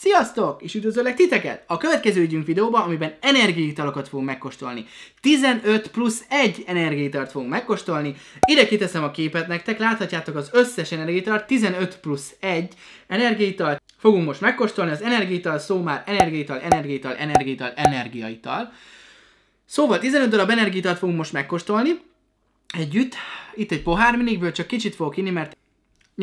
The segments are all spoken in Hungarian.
Sziasztok! És üdvözöllek titeket! A következő ügyünk videóban, amiben energiaitalokat fogunk megkóstolni. 15 plusz 1 energiaitalt fogunk megkóstolni. Ide kiteszem a képet nektek, láthatjátok az összes energiaitalt, 15 plusz 1 energiaitalt. Fogunk most megkóstolni, az energiaital szó már energiaital, energiaital, energiaital, energiaital. Szóval 15 darab energiaitalt fogunk most megkóstolni. Együtt, itt egy pohár, minikből, csak kicsit fogok inni, mert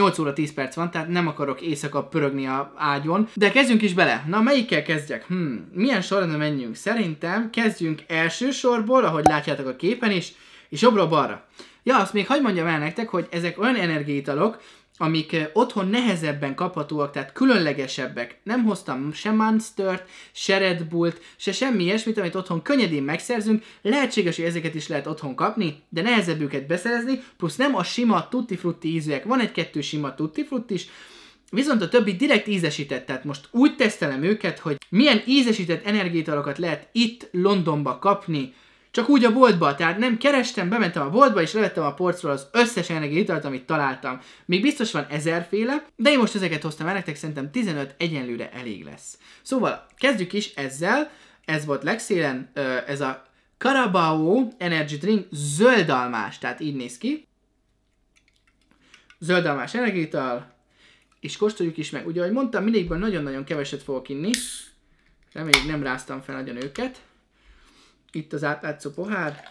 8 óra 10 perc van, tehát nem akarok éjszaka pörögni a ágyon, de kezdjünk is bele. Na, melyikkel kezdjek? Hmm, milyen sorrendben menjünk? Szerintem kezdjünk első sorból, ahogy látjátok a képen is, és jobbra-balra. Ja, azt még hagyd mondjam el nektek, hogy ezek olyan energiaitalok, amik eh, otthon nehezebben kaphatóak, tehát különlegesebbek. Nem hoztam se Monstert, se Red Bullt, se semmi ilyesmit, amit otthon könnyedén megszerzünk. Lehetséges, hogy ezeket is lehet otthon kapni, de nehezebb őket beszerezni, plusz nem a sima tutti frutti ízűek. Van egy-kettő sima tutti frutti is, Viszont a többi direkt ízesített, tehát most úgy tesztelem őket, hogy milyen ízesített energiátalokat lehet itt Londonba kapni, csak úgy a boltba, tehát nem kerestem, bementem a boltba, és levettem a porcról az összes italt, amit találtam. Még biztos van ezerféle, de én most ezeket hoztam el nektek, szerintem 15 egyenlőre elég lesz. Szóval kezdjük is ezzel, ez volt legszélen, ez a Carabao Energy Drink zöldalmás, tehát így néz ki. Zöldalmás energiaital, és kóstoljuk is meg. Ugye, ahogy mondtam, mindegyikből nagyon-nagyon keveset fogok inni. Reméljük nem ráztam fel nagyon őket itt az átlátszó pohár.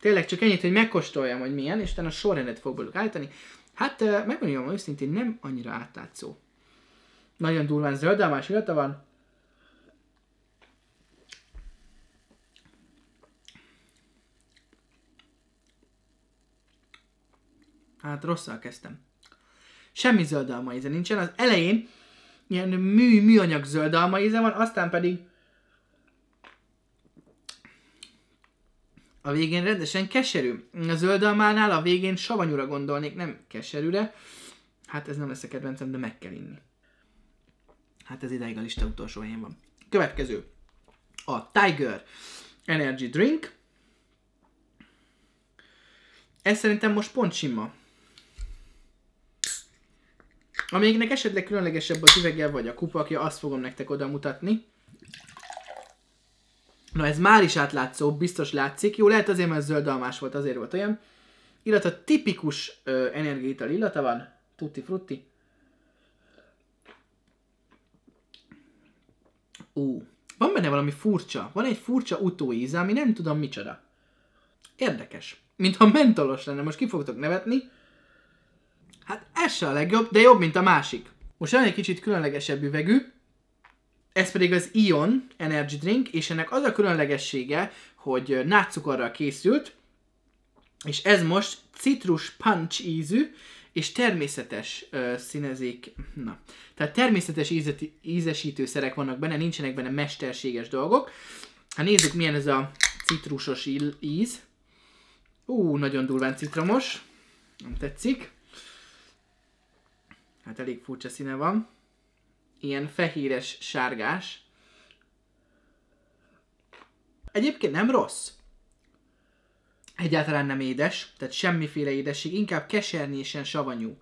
Tényleg csak ennyit, hogy megkóstoljam, hogy milyen, és utána a sorrendet fogok állítani. Hát megmondjam őszintén, nem annyira átlátszó. Nagyon durván más illata van. Hát rosszal kezdtem. Semmi zöldalma íze nincsen. Az elején ilyen mű, műanyag zöldalma íze van, aztán pedig A végén rendesen keserű. A almánál a végén savanyúra gondolnék, nem keserűre. Hát ez nem lesz a kedvencem, de meg kell inni. Hát ez ideig a lista utolsó helyen van. Következő. A Tiger Energy Drink. Ez szerintem most pont sima. Amíg esetleg különlegesebb az üvege vagy a kupakja, azt fogom nektek oda mutatni. Na ez már is átlátszó, biztos látszik. Jó, lehet azért, mert almás volt, azért volt olyan. Illetve tipikus energiétal illata van. Tutti frutti. Ú, van benne valami furcsa. Van egy furcsa utóíze, ami nem tudom micsoda. Érdekes. Mintha mentolos lenne, most ki fogtok nevetni. Hát ez se a legjobb, de jobb, mint a másik. Most van egy kicsit különlegesebb üvegű, ez pedig az Ion Energy Drink, és ennek az a különlegessége, hogy nátszukorral készült, és ez most citrus punch ízű, és természetes ö, színezék, na, tehát természetes ízet, ízesítőszerek vannak benne, nincsenek benne mesterséges dolgok. Hát nézzük, milyen ez a citrusos íz. Ú, nagyon durván citromos. Nem tetszik. Hát elég furcsa színe van ilyen fehéres sárgás. Egyébként nem rossz. Egyáltalán nem édes, tehát semmiféle édesség, inkább kesernyésen savanyú.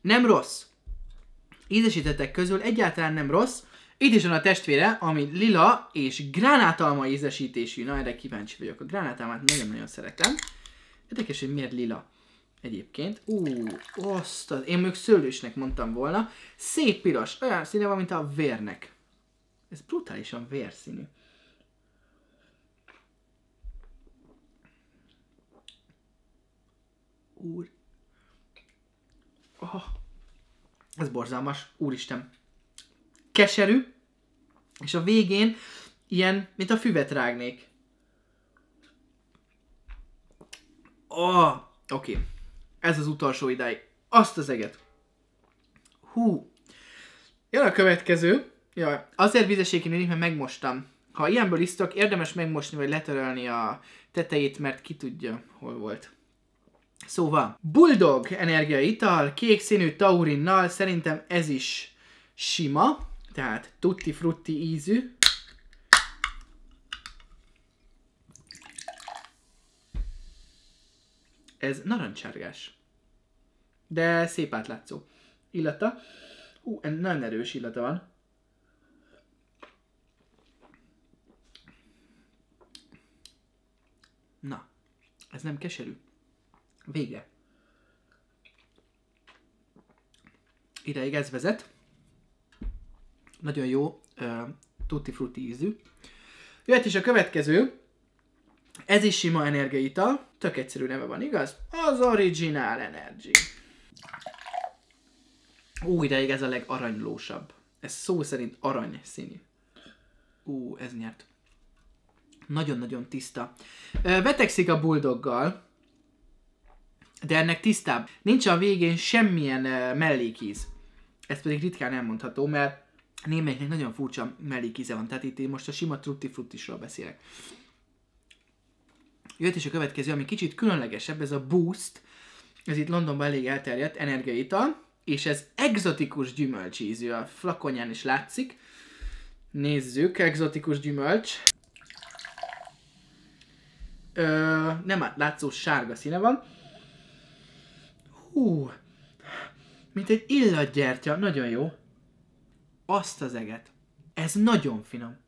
Nem rossz. Ízesítettek közül egyáltalán nem rossz. Itt is van a testvére, ami lila és gránátalma ízesítésű. Na, erre kíváncsi vagyok. A gránátalmát nagyon-nagyon szeretem. Érdekes, hogy miért lila egyébként. Ú, azt az, én még szőlősnek mondtam volna. Szép piros, olyan színe van, mint a vérnek. Ez brutálisan vérszínű. Úr. Oh, ez borzalmas, úristen. Keserű, és a végén ilyen, mint a füvet rágnék. Oh, oké. Okay. Ez az utolsó idáig. Azt az eget. Hú. Jön a következő. Jaj, azért vizeség nőni, mert megmostam. Ha ilyenből isztok, érdemes megmosni vagy letörölni a tetejét, mert ki tudja, hol volt. Szóval, Bulldog energiaital, kék színű taurinnal, szerintem ez is sima, tehát tutti frutti ízű, Ez narancssárgás. De szép átlátszó. Illata. Hú, nagyon erős illata van. Na, ez nem keserű. Vége. Ideig ez vezet. Nagyon jó, uh, tutti frutti ízű. Jöhet is a következő, ez is sima energiaital, tök egyszerű neve van, igaz? Az Original Energy. Ú, ideig ez a legaranylósabb. Ez szó szerint arany színű. Ú, ez nyert. Nagyon-nagyon tiszta. Betegszik a buldoggal, de ennek tisztább. Nincs a végén semmilyen mellékíz. Ez pedig ritkán elmondható, mert némelyiknek nagyon furcsa mellékíze van. Tehát itt én most a sima trutti fruttisról beszélek. Jött is a következő, ami kicsit különlegesebb, ez a Boost. Ez itt Londonban elég elterjedt energiaital, és ez exotikus gyümölcsízű, a flakonján is látszik. Nézzük, exotikus gyümölcs. Ö, nem hát látszó sárga színe van. Hú, mint egy illatgyertya, nagyon jó. Azt az eget. Ez nagyon finom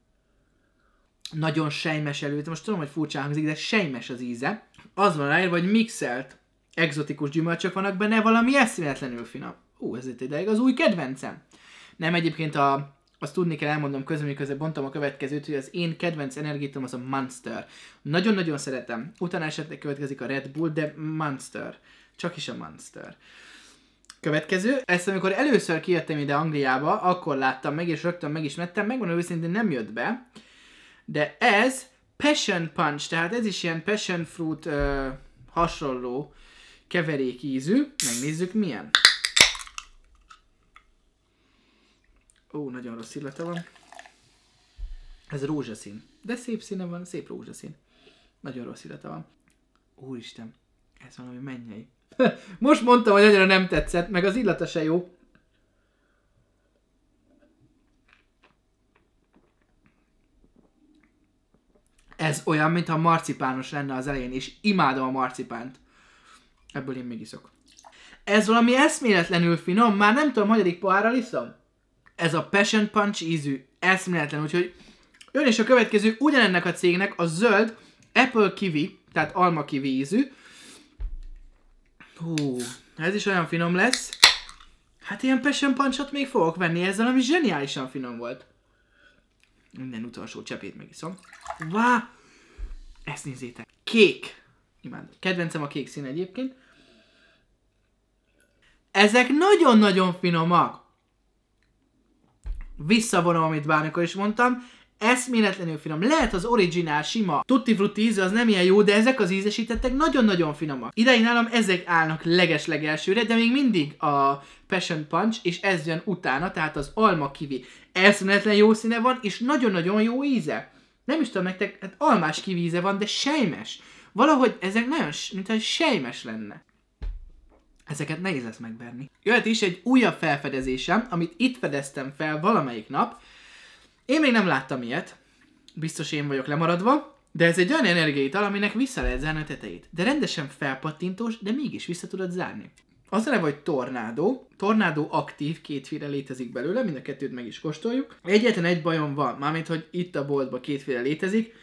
nagyon sejmes előtt, most tudom, hogy furcsa hangzik, de sejmes az íze. Az van ráírva, hogy mixelt exotikus gyümölcsök vannak benne, valami eszméletlenül finom. Ú, ez itt ideig az új kedvencem. Nem egyébként a azt tudni kell elmondom közben, miközben bontom a következőt, hogy az én kedvenc energiátom az a Monster. Nagyon-nagyon szeretem. Utána esetleg következik a Red Bull, de Monster. Csak is a Monster. Következő, ezt amikor először kijöttem ide Angliába, akkor láttam meg, és rögtön meg is mettem, megmondom őszintén nem jött be, de ez passion punch, tehát ez is ilyen passion fruit uh, hasonló keverék ízű. Megnézzük milyen. Ó, nagyon rossz illata van. Ez rózsaszín. De szép színe van, szép rózsaszín. Nagyon rossz illata van. Úristen, ez valami mennyei. Most mondtam, hogy annyira nem tetszett, meg az illata se jó. Ez olyan, mintha marcipános lenne az elején, és imádom a marcipánt. Ebből én még iszok. Ez valami eszméletlenül finom, már nem tudom, hagyadik pohárral iszom. Ez a Passion Punch ízű, eszméletlen, úgyhogy jön és a következő ugyanennek a cégnek a zöld Apple Kiwi, tehát alma kiwi ízű. Hú, ez is olyan finom lesz. Hát ilyen Passion Punchot még fogok venni, ez ami zseniálisan finom volt. Minden utolsó csepét megiszom. Wow! Ezt nézzétek. Kék! Imádom. Kedvencem a kék szín egyébként. Ezek nagyon-nagyon finomak. Visszavonom, amit bármikor is mondtam eszméletlenül finom. Lehet az originál, sima tutti frutti íze az nem ilyen jó, de ezek az ízesítettek nagyon-nagyon finomak. Ideig nálam ezek állnak legeslegelsőre, de még mindig a Passion Punch, és ez jön utána, tehát az alma kivi. Eszméletlen jó színe van, és nagyon-nagyon jó íze. Nem is tudom nektek, hát almás kivíze van, de sejmes. Valahogy ezek nagyon, mintha sejmes lenne. Ezeket nehéz lesz megverni. Jöhet is egy újabb felfedezésem, amit itt fedeztem fel valamelyik nap, én még nem láttam ilyet, biztos én vagyok lemaradva, de ez egy olyan energiaital, aminek vissza lehet zárni a tetejét. De rendesen felpattintós, de mégis vissza tudod zárni. Az a hogy tornádó. Tornádó aktív, kétféle létezik belőle, mind a kettőt meg is kóstoljuk. Egyetlen egy bajom van, mármint, hogy itt a boltban kétféle létezik.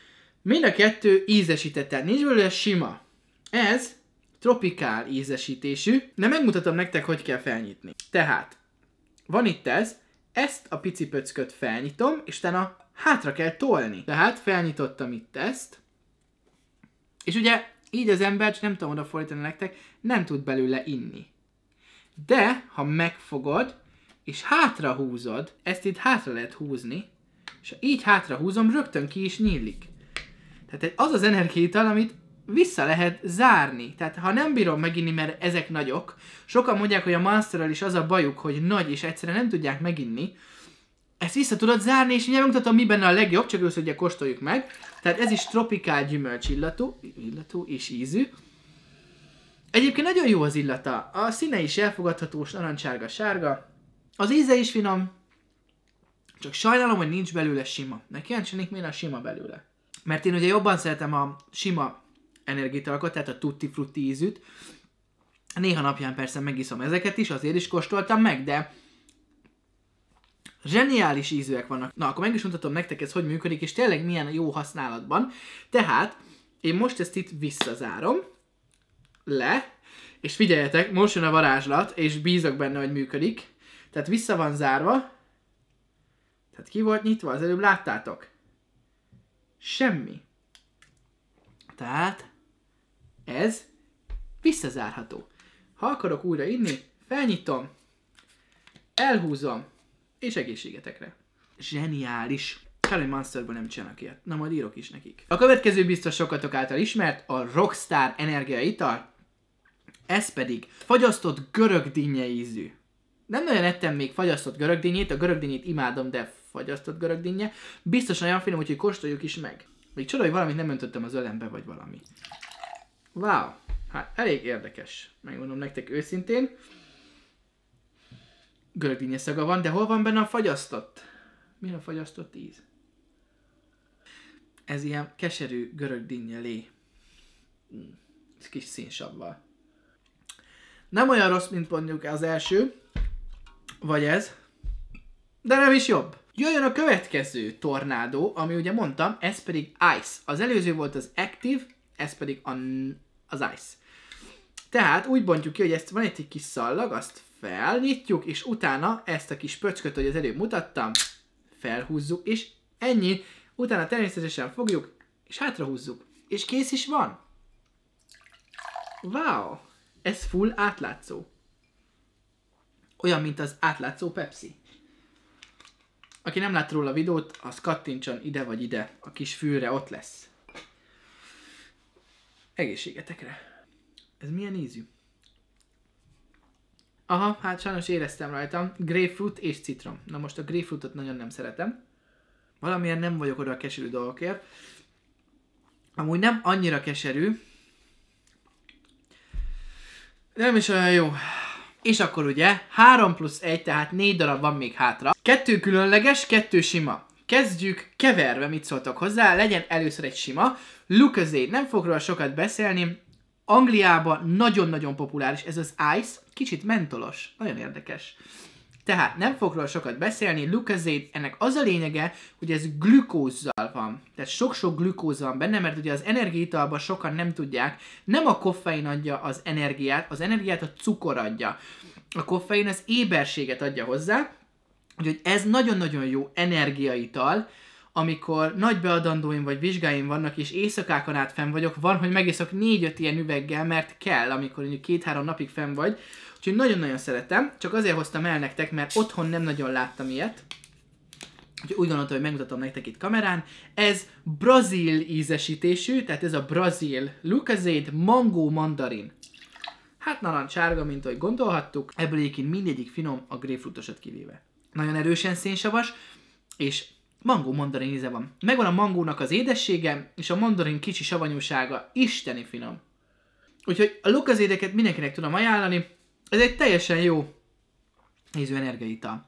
Mind a kettő ízesített, tehát nincs belőle sima. Ez tropikál ízesítésű, de megmutatom nektek, hogy kell felnyitni. Tehát, van itt ez, ezt a pici pöcköt felnyitom, és utána hátra kell tolni. Tehát felnyitottam itt ezt, és ugye így az ember, nem tudom odafordítani nektek, nem tud belőle inni. De, ha megfogod, és hátra húzod, ezt itt hátra lehet húzni, és ha így hátra húzom, rögtön ki is nyílik. Tehát az az energiétal, amit vissza lehet zárni. Tehát ha nem bírom meginni, mert ezek nagyok, sokan mondják, hogy a monsterrel is az a bajuk, hogy nagy, és egyszerűen nem tudják meginni, ezt vissza tudod zárni, és nyilván mutatom, mi benne a legjobb, csak ősz, hogy kóstoljuk meg. Tehát ez is tropikál gyümölcs illatú, illatú és ízű. Egyébként nagyon jó az illata. A színe is elfogadhatós, narancsárga-sárga. Az íze is finom. Csak sajnálom, hogy nincs belőle sima. ne kíváncsi, miért a sima belőle. Mert én ugye jobban szeretem a sima energiatalakat, tehát a tutti frutti ízűt. Néha napján persze megiszom ezeket is, azért is kóstoltam meg, de zseniális ízűek vannak. Na, akkor meg is mutatom nektek ez, hogy működik, és tényleg milyen jó használatban. Tehát, én most ezt itt visszazárom, le, és figyeljetek, most jön a varázslat, és bízok benne, hogy működik. Tehát vissza van zárva, tehát ki volt nyitva, az előbb láttátok? Semmi. Tehát, ez visszazárható. Ha akarok újra inni, felnyitom, elhúzom, és egészségetekre. Zseniális! Kár, hogy Monsterből nem csinálnak ilyet. Na, majd írok is nekik. A következő biztos sokatok által ismert a Rockstar energiaital, ez pedig fagyasztott görögdinnye ízű. Nem nagyon ettem még fagyasztott görögdinnyét, a görögdinnyét imádom, de fagyasztott görögdinnye. Biztos olyan finom, úgyhogy kóstoljuk is meg. Még csoda, hogy valamit nem öntöttem az ölembe, vagy valami. Wow, hát elég érdekes, megmondom nektek őszintén. Görögdínje szaga van, de hol van benne a fagyasztott? Mi a fagyasztott íz? Ez ilyen keserű görögdínje lé. Hmm, kis színsabbal. Nem olyan rossz, mint mondjuk az első, vagy ez, de nem is jobb. Jöjjön a következő tornádó, ami ugye mondtam, ez pedig Ice. Az előző volt az Active, ez pedig a, az ice. Tehát úgy bontjuk ki, hogy ezt van egy kis szallag, azt felnyitjuk, és utána ezt a kis pöcköt, hogy az előbb mutattam, felhúzzuk, és ennyi. Utána természetesen fogjuk, és hátrahúzzuk. És kész is van. Wow! Ez full átlátszó. Olyan, mint az átlátszó Pepsi. Aki nem lát róla a videót, az kattintson ide vagy ide, a kis fülre ott lesz. Egészségetekre. Ez milyen ízű? Aha, hát sajnos éreztem rajtam. Grapefruit és citrom. Na most a grapefruitot nagyon nem szeretem. Valamilyen nem vagyok oda a keserű dolgokért. Amúgy nem annyira keserű. nem is olyan jó. És akkor ugye 3 plusz 1, tehát 4 darab van még hátra. Kettő különleges, kettő sima. Kezdjük keverve, mit szóltok hozzá, legyen először egy sima, Lucasé, nem fog róla sokat beszélni, Angliában nagyon-nagyon populáris ez az Ice, kicsit mentolos, nagyon érdekes. Tehát nem fog róla sokat beszélni, Lucasé, ennek az a lényege, hogy ez glükózzal van. Tehát sok-sok glükóz van benne, mert ugye az energiaitalban sokan nem tudják, nem a koffein adja az energiát, az energiát a cukor adja. A koffein az éberséget adja hozzá, úgyhogy ez nagyon-nagyon jó energiaital, amikor nagy beadandóim vagy vizsgáim vannak, és éjszakákon át fenn vagyok, van, hogy megiszok 4-5 ilyen üveggel, mert kell, amikor mondjuk két-három napig fenn vagy. Úgyhogy nagyon-nagyon szeretem, csak azért hoztam el nektek, mert otthon nem nagyon láttam ilyet. Úgyhogy úgy gondoltam, hogy megmutatom nektek itt kamerán. Ez brazil ízesítésű, tehát ez a brazil Lucasade Mango Mandarin. Hát narancsárga, mint ahogy gondolhattuk. Ebből egyébként mindegyik finom, a grapefruitosat kivéve. Nagyon erősen szénsavas, és mangó mandarin íze van. Megvan a mangónak az édessége, és a mandarin kicsi savanyúsága isteni finom. Úgyhogy a édeket mindenkinek tudom ajánlani, ez egy teljesen jó ízű energiaital.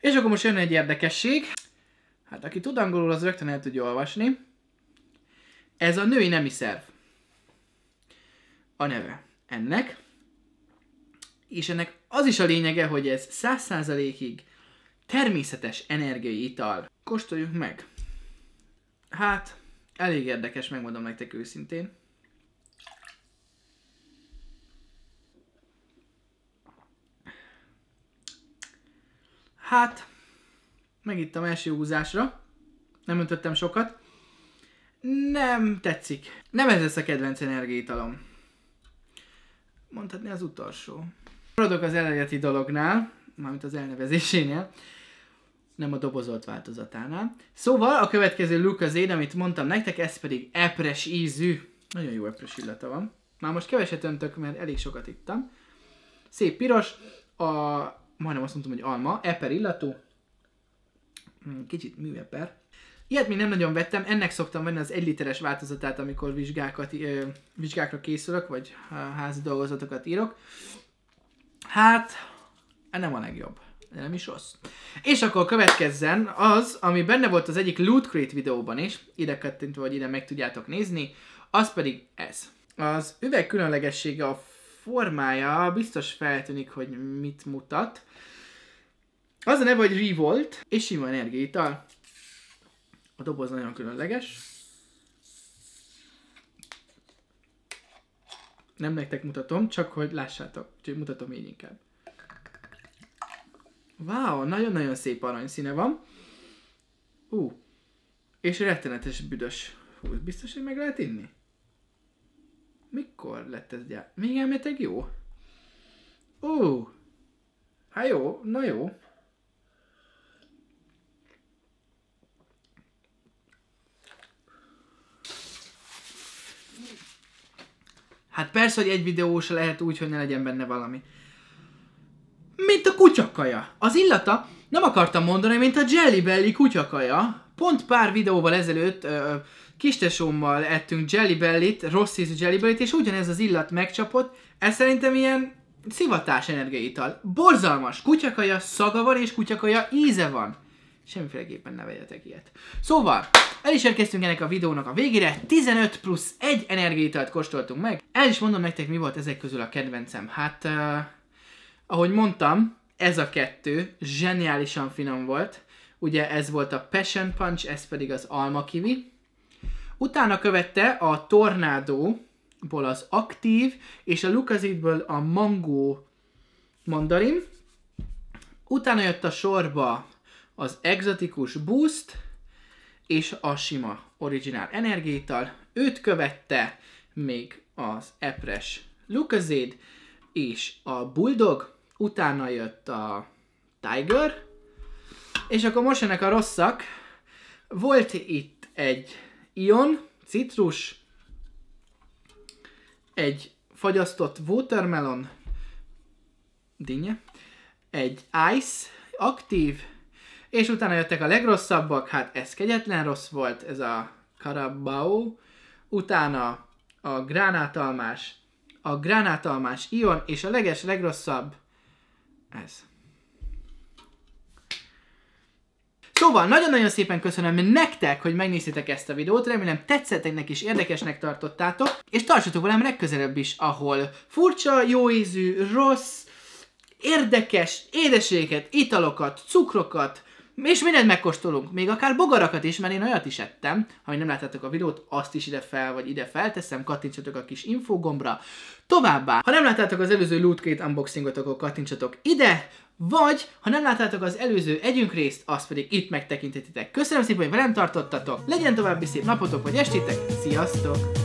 És akkor most jön egy érdekesség. Hát aki tud angolul, az rögtön el tudja olvasni. Ez a női nemi szerv. A neve ennek. És ennek az is a lényege, hogy ez 100%-ig természetes energiai ital kóstoljuk meg. Hát, elég érdekes, megmondom nektek őszintén. Hát, megittem első húzásra. Nem öntöttem sokat. Nem tetszik. Nem ez lesz a kedvenc energiaitalom. Mondhatni az utolsó. Maradok az eredeti dolognál, mármint az elnevezésénél nem a dobozolt változatánál. Szóval a következő Lucas én, amit mondtam nektek, ez pedig epres ízű. Nagyon jó epres illata van. Már most keveset öntök, mert elég sokat ittam. Szép piros, a, majdnem azt mondtam, hogy alma, eper illatú, hmm, kicsit műeper. Ilyet még nem nagyon vettem, ennek szoktam venni az egy literes változatát, amikor vizsgákat, ö, vizsgákra készülök, vagy házi dolgozatokat írok. Hát, nem a legjobb de nem is rossz. És akkor következzen az, ami benne volt az egyik Loot Crate videóban is, ide kattintva, vagy ide meg tudjátok nézni, az pedig ez. Az üveg különlegessége a formája biztos feltűnik, hogy mit mutat. Az a neve, hogy Revolt, és sima energiaital. A doboz nagyon különleges. Nem nektek mutatom, csak hogy lássátok, úgyhogy mutatom így inkább. Wow, nagyon-nagyon szép arany színe van. Ú, uh, és rettenetes büdös. Hú, biztos, hogy meg lehet inni? Mikor lett ez gyár? Még elméletek jó? Ó, uh, hát jó, na jó. Hát persze, hogy egy videó se lehet úgy, hogy ne legyen benne valami mint a kutyakaja. Az illata, nem akartam mondani, mint a Jelly Belly kutyakaja. Pont pár videóval ezelőtt ö, ettünk Jelly Bellit, rossz ízű Jelly Bellit, és ugyanez az illat megcsapott. Ez szerintem ilyen szivatás energiaital. Borzalmas, kutyakaja szaga van és kutyakaja íze van. Semmiféleképpen ne vegyetek ilyet. Szóval, el is érkeztünk ennek a videónak a végére, 15 plusz 1 energiaitalt kóstoltunk meg. El is mondom nektek, mi volt ezek közül a kedvencem. Hát, uh, ahogy mondtam, ez a kettő zseniálisan finom volt. Ugye ez volt a Passion Punch, ez pedig az Alma Kiwi. Utána követte a Tornádóból az Aktív, és a Lukazidből a Mango Mandarin. Utána jött a sorba az Exotikus Boost, és a sima Original Energétal. Őt követte még az Epres Lukazid és a Bulldog, utána jött a Tiger, és akkor most ennek a rosszak. Volt itt egy ion, citrus, egy fagyasztott watermelon, dinnye, egy ice, aktív, és utána jöttek a legrosszabbak, hát ez kegyetlen rossz volt, ez a Carabao, utána a gránátalmás, a gránátalmás ion, és a leges legrosszabb ez. Szóval nagyon-nagyon szépen köszönöm nektek, hogy megnéztétek ezt a videót, remélem tetszettek és érdekesnek tartottátok, és tartsatok velem legközelebb is, ahol furcsa, jó ízű, rossz, érdekes édeséket, italokat, cukrokat, és mindent megkóstolunk, még akár bogarakat is, mert én olyat is ettem, ha nem láttátok a videót, azt is ide fel vagy ide felteszem, kattintsatok a kis infogombra. Továbbá, ha nem láttátok az előző Loot Crate unboxingot, akkor kattintsatok ide, vagy ha nem láttátok az előző együnk részt, azt pedig itt megtekintetitek. Köszönöm szépen, hogy velem tartottatok, legyen további szép napotok vagy estétek, sziasztok!